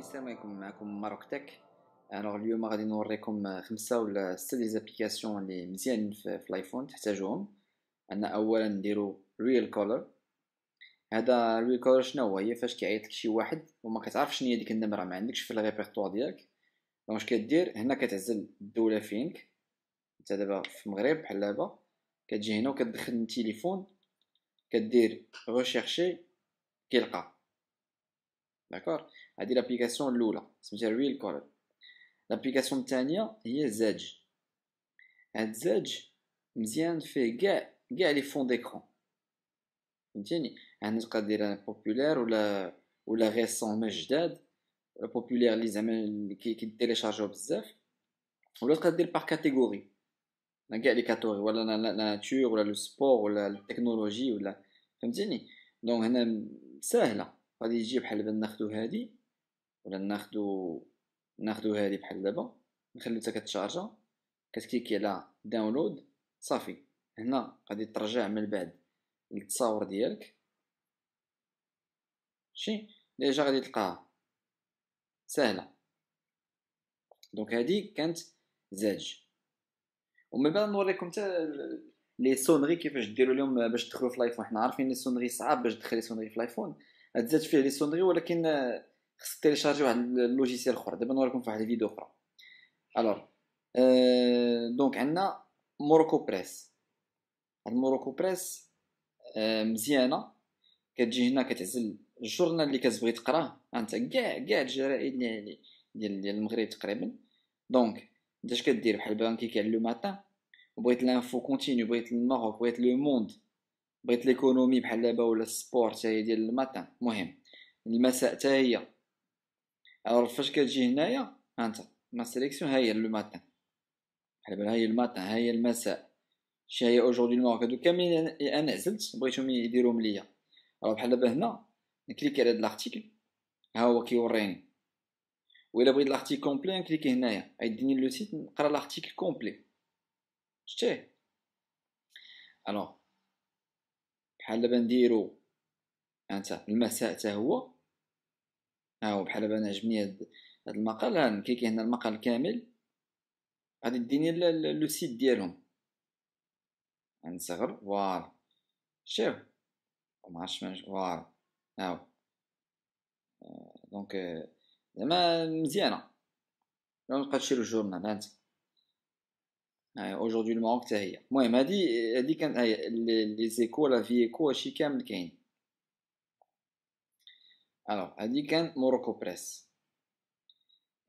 السلام عليكم معكم ماروك تك الوغ اليوم غادي نوريكم خمسة ولا ستة ديال الابليكاسيون اللي مزيان في الايفون تحتاجوهم عندنا اولا نديرو ريل كولر هذا ريل كولر شنو هو هي فاش كيعيط لك شي واحد وما كتعرفش شنو هي ديك النمره ما عندكش في الريبيرتوار ديالك دونك واش كدير هنا كتعزل الدوله فينك انت دابا في المغرب بحال دابا كتجي هنا وكتدخل التليفون كدير ريشيرشي كيلقى d'accord a dit l'application lola c'est le real l'application de tania est zedge et zedge mzien fait gay les fonds d'écran a un autre cas populaire ou la ou la récent majdad le populaire les amis qui, qui télécharge bzaf ou l'autre cas par catégorie la gay les catégories ou la, nature ou le sport ou la, technologie ou la tiens donc c'est c'est غادي يجي بحال دابا ناخدو هادي ولا ناخدو ناخدو هادي بحال دابا نخلي حتى كتشارجا كتكليكي على داونلود صافي هنا غادي ترجع من بعد للتصاور ديالك شي ديجا غادي تلقاها سهله دونك هادي كانت زاج ومن بعد نوريكم حتى لي سونري كيفاش ديروا لهم باش تدخلوا في الايفون حنا عارفين لي سونري صعاب باش تدخلي سونري في الايفون زادت فيه لي سوندري ولكن خصك تيليشارجي واحد اللوجيسيال اخر دابا نوريكم في واحد الفيديو اخرى الوغ دونك euh, عندنا موروكو بريس هاد موروكو بريس مزيانه كتجي هنا كتعزل الجورنال اللي كتبغي تقراه انت كاع كاع الجرائد ديال ديال المغرب تقريبا دونك انت اش كدير بحال بانكي كاع لو ماتان بغيت لانفو كونتينيو بغيت الماروك بغيت لو موند بغيت ليكونومي بحال دابا ولا السبور حتى هي ديال الماتان المهم المساء حتى هي الوغ فاش كتجي هنايا انت ما سيليكسيون ها هي لو ماتان بحال دابا ها هي الماتان ها هي المساء شي هي اوجوردي نوار هادو كاملين انا عزلت بغيتهم يديروهم ليا راه بحال دابا هنا نكليك على هاد لارتيكل ها هو كيوريني وإلا بغيت لارتيكل كومبلي نكليك هنايا غيديني لو سيت نقرا لارتيكل كومبلي شتيه الوغ بحال دابا نديرو انت المساء حتى هو ها هو بحال دابا انا عجبني هاد المقال نكليكي هنا المقال كامل غادي ديني لو سيت ديالهم غنصغر فوالا شوف ما عرفتش فوالا ها هو آه، دونك آه، زعما مزيانه لو نبقى شي جورنال هانت اجوردي المغرب حتى هي المهم هادي هادي كانت لي زيكو لا في ايكو هادشي كامل كاين الوغ هادي كان موروكو بريس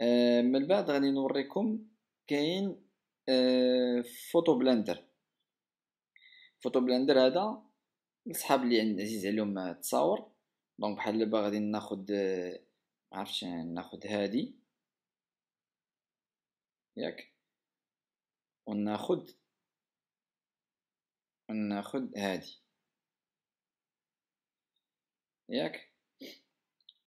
آه من بعد غادي نوريكم كاين آه فوتو بلندر فوتو بلندر هذا الصحاب اللي عزيز عليهم التصاور دونك بحال دابا غادي ناخد معرفتش ناخد هادي ياك وناخد وناخد هادي ياك